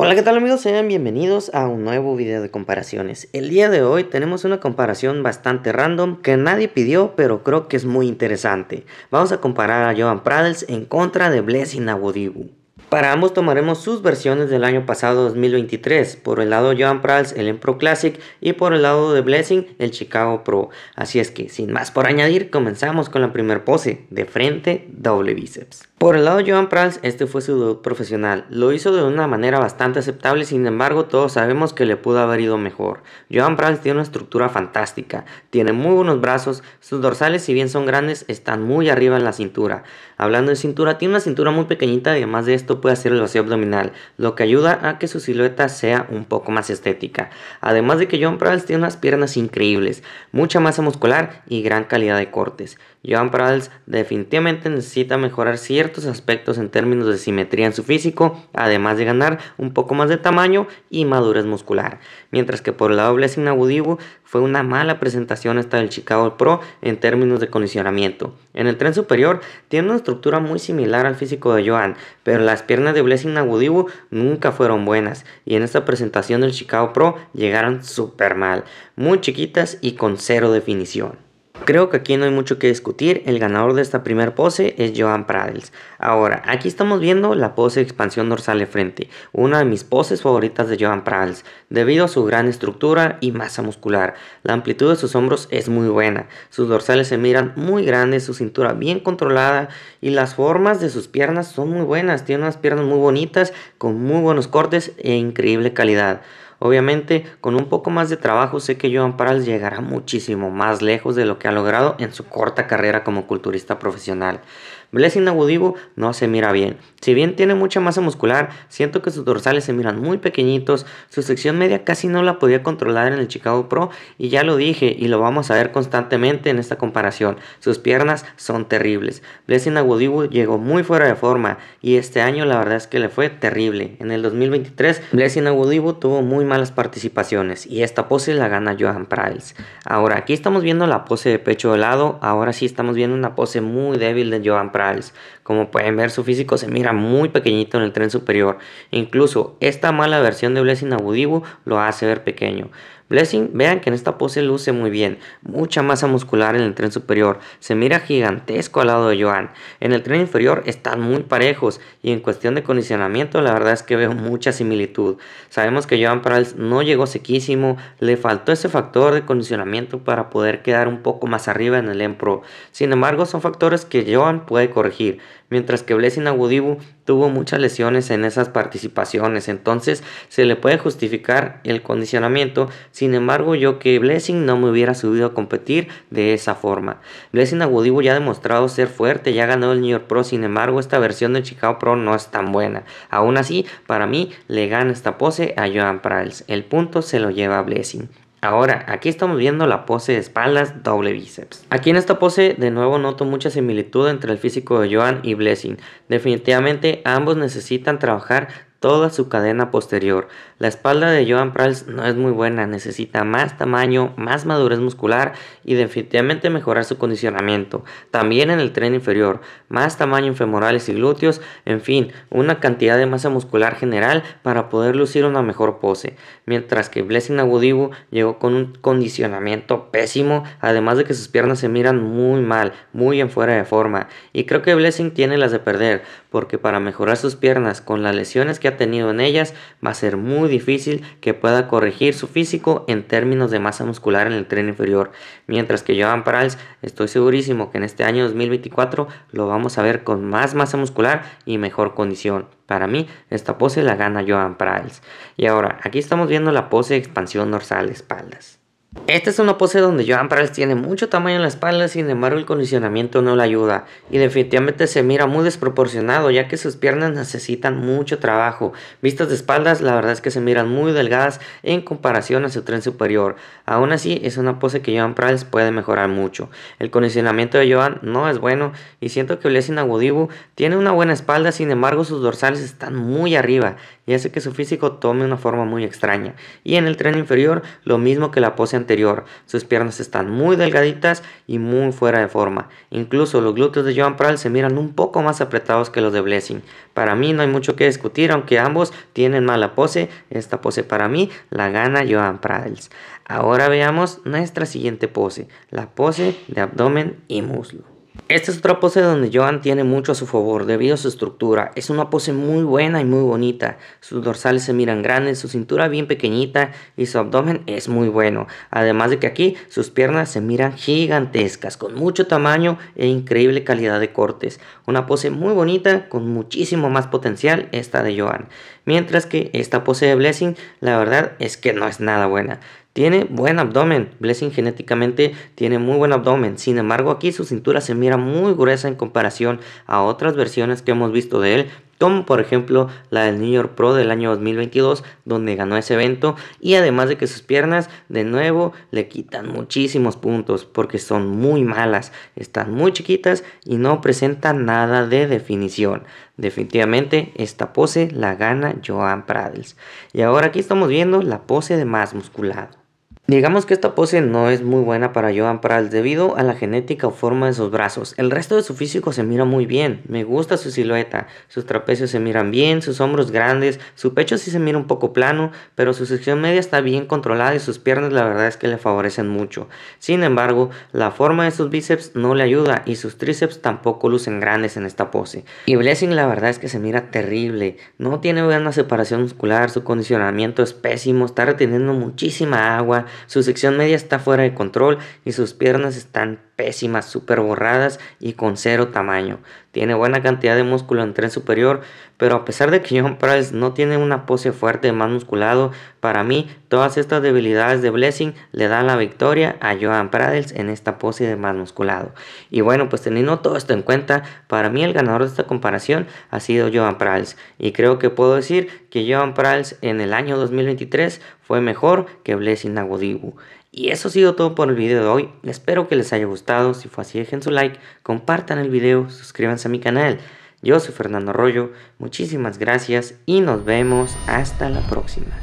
Hola, ¿qué tal amigos? Sean bienvenidos a un nuevo video de comparaciones. El día de hoy tenemos una comparación bastante random que nadie pidió, pero creo que es muy interesante. Vamos a comparar a Joan Pradels en contra de Blessing Awodibu. Para ambos tomaremos sus versiones del año pasado 2023, por el lado Joan Prades el Pro Classic y por el lado de Blessing el Chicago Pro. Así es que sin más por añadir, comenzamos con la primer pose, de frente, doble bíceps. Por el lado de Joan Prats, este fue su debut profesional. Lo hizo de una manera bastante aceptable, sin embargo, todos sabemos que le pudo haber ido mejor. Joan Prats tiene una estructura fantástica, tiene muy buenos brazos, sus dorsales, si bien son grandes, están muy arriba en la cintura. Hablando de cintura, tiene una cintura muy pequeñita y además de esto puede hacer el vacío abdominal, lo que ayuda a que su silueta sea un poco más estética. Además de que Joan Prats tiene unas piernas increíbles, mucha masa muscular y gran calidad de cortes. Joan Prals definitivamente necesita mejorar ciertos aspectos en términos de simetría en su físico, además de ganar un poco más de tamaño y madurez muscular. Mientras que por el lado Blessing Nabudibu fue una mala presentación esta del Chicago Pro en términos de condicionamiento. En el tren superior tiene una estructura muy similar al físico de Joan, pero las piernas de Blessing Nabudibu nunca fueron buenas y en esta presentación del Chicago Pro llegaron súper mal, muy chiquitas y con cero definición. Creo que aquí no hay mucho que discutir, el ganador de esta primera pose es Joan Pradles. Ahora, aquí estamos viendo la pose de expansión dorsal de frente, una de mis poses favoritas de Joan Pradles, debido a su gran estructura y masa muscular. La amplitud de sus hombros es muy buena, sus dorsales se miran muy grandes, su cintura bien controlada y las formas de sus piernas son muy buenas, tiene unas piernas muy bonitas, con muy buenos cortes e increíble calidad. Obviamente, con un poco más de trabajo, sé que Joan Parals llegará muchísimo más lejos de lo que ha logrado en su corta carrera como culturista profesional. Blessing Agudibu no se mira bien. Si bien tiene mucha masa muscular, siento que sus dorsales se miran muy pequeñitos, su sección media casi no la podía controlar en el Chicago Pro y ya lo dije y lo vamos a ver constantemente en esta comparación. Sus piernas son terribles. Blessing Agudibu llegó muy fuera de forma y este año la verdad es que le fue terrible. En el 2023, Blessing Agudibu tuvo muy malas participaciones y esta pose la gana Johan Price. Ahora aquí estamos viendo la pose de pecho de lado, ahora sí estamos viendo una pose muy débil de Johan Price. Como pueden ver, su físico se mira muy pequeñito en el tren superior. Incluso esta mala versión de Blessing Abudibu lo hace ver pequeño. Blessing, vean que en esta pose luce muy bien, mucha masa muscular en el tren superior, se mira gigantesco al lado de Joan. En el tren inferior están muy parejos y en cuestión de condicionamiento la verdad es que veo mucha similitud. Sabemos que Joan Prals no llegó sequísimo, le faltó ese factor de condicionamiento para poder quedar un poco más arriba en el Empro. Sin embargo, son factores que Joan puede corregir mientras que Blessing Agudibu tuvo muchas lesiones en esas participaciones, entonces se le puede justificar el condicionamiento, sin embargo yo que Blessing no me hubiera subido a competir de esa forma. Blessing Agudibu ya ha demostrado ser fuerte, ya ganó el New York Pro, sin embargo esta versión del Chicago Pro no es tan buena. Aún así, para mí le gana esta pose a Joan Prals, el punto se lo lleva Blessing. Ahora, aquí estamos viendo la pose de espaldas doble bíceps. Aquí en esta pose de nuevo noto mucha similitud entre el físico de Joan y Blessing. Definitivamente ambos necesitan trabajar toda su cadena posterior. La espalda de Joan Prals no es muy buena, necesita más tamaño, más madurez muscular y definitivamente mejorar su condicionamiento. También en el tren inferior, más tamaño en femorales y glúteos, en fin, una cantidad de masa muscular general para poder lucir una mejor pose. Mientras que Blessing Agudibu llegó con un condicionamiento pésimo, además de que sus piernas se miran muy mal, muy en fuera de forma. Y creo que Blessing tiene las de perder, porque para mejorar sus piernas con las lesiones que ha tenido en ellas va a ser muy difícil que pueda corregir su físico en términos de masa muscular en el tren inferior. Mientras que Joan Prals, estoy segurísimo que en este año 2024 lo vamos a ver con más masa muscular y mejor condición. Para mí, esta pose la gana Joan Prals. Y ahora, aquí estamos viendo la pose expansión dorsal de espaldas. Esta es una pose donde Joan Prats tiene mucho tamaño en la espalda, sin embargo el condicionamiento no le ayuda y definitivamente se mira muy desproporcionado ya que sus piernas necesitan mucho trabajo. Vistas de espaldas la verdad es que se miran muy delgadas en comparación a su tren superior. Aún así es una pose que Joan Prats puede mejorar mucho. El condicionamiento de Joan no es bueno y siento que es Agudibu tiene una buena espalda, sin embargo sus dorsales están muy arriba y hace que su físico tome una forma muy extraña. Y en el tren inferior lo mismo que la pose anterior. Sus piernas están muy delgaditas y muy fuera de forma. Incluso los glúteos de Joan Pral se miran un poco más apretados que los de Blessing. Para mí no hay mucho que discutir, aunque ambos tienen mala pose. Esta pose para mí la gana Joan Prals. Ahora veamos nuestra siguiente pose, la pose de abdomen y muslo. Esta es otra pose donde Joan tiene mucho a su favor debido a su estructura. Es una pose muy buena y muy bonita. Sus dorsales se miran grandes, su cintura bien pequeñita y su abdomen es muy bueno. Además de que aquí sus piernas se miran gigantescas, con mucho tamaño e increíble calidad de cortes. Una pose muy bonita con muchísimo más potencial esta de Joan. Mientras que esta pose de Blessing la verdad es que no es nada buena. Tiene buen abdomen. Blessing genéticamente tiene muy buen abdomen. Sin embargo, aquí su cintura se mira muy gruesa en comparación a otras versiones que hemos visto de él, como por ejemplo la del New York Pro del año 2022 donde ganó ese evento y además de que sus piernas de nuevo le quitan muchísimos puntos porque son muy malas, están muy chiquitas y no presentan nada de definición. Definitivamente esta pose la gana Joan Pradles. Y ahora aquí estamos viendo la pose de más musculado. Digamos que esta pose no es muy buena para Joan Pral debido a la genética o forma de sus brazos. El resto de su físico se mira muy bien, me gusta su silueta, sus trapecios se miran bien, sus hombros grandes, su pecho sí se mira un poco plano, pero su sección media está bien controlada y sus piernas la verdad es que le favorecen mucho. Sin embargo, la forma de sus bíceps no le ayuda y sus tríceps tampoco lucen grandes en esta pose. Y Blessing la verdad es que se mira terrible, no tiene buena separación muscular, su condicionamiento es pésimo, está reteniendo muchísima agua, su sección media está fuera de control y sus piernas están pésimas, súper borradas y con cero tamaño. Tiene buena cantidad de músculo en tren superior, pero a pesar de que John Price no tiene una pose fuerte más musculado, para mí todas estas debilidades de Blessing le dan la victoria a Joan Prals en esta pose de más musculado. Y bueno, pues teniendo todo esto en cuenta, para mí el ganador de esta comparación ha sido Joan Prals. Y creo que puedo decir que Joan Prals en el año 2023 fue mejor que Blessing Agodibu. Y eso ha sido todo por el video de hoy, espero que les haya gustado, si fue así dejen su like, compartan el video, suscríbanse a mi canal. Yo soy Fernando Arroyo, muchísimas gracias y nos vemos hasta la próxima.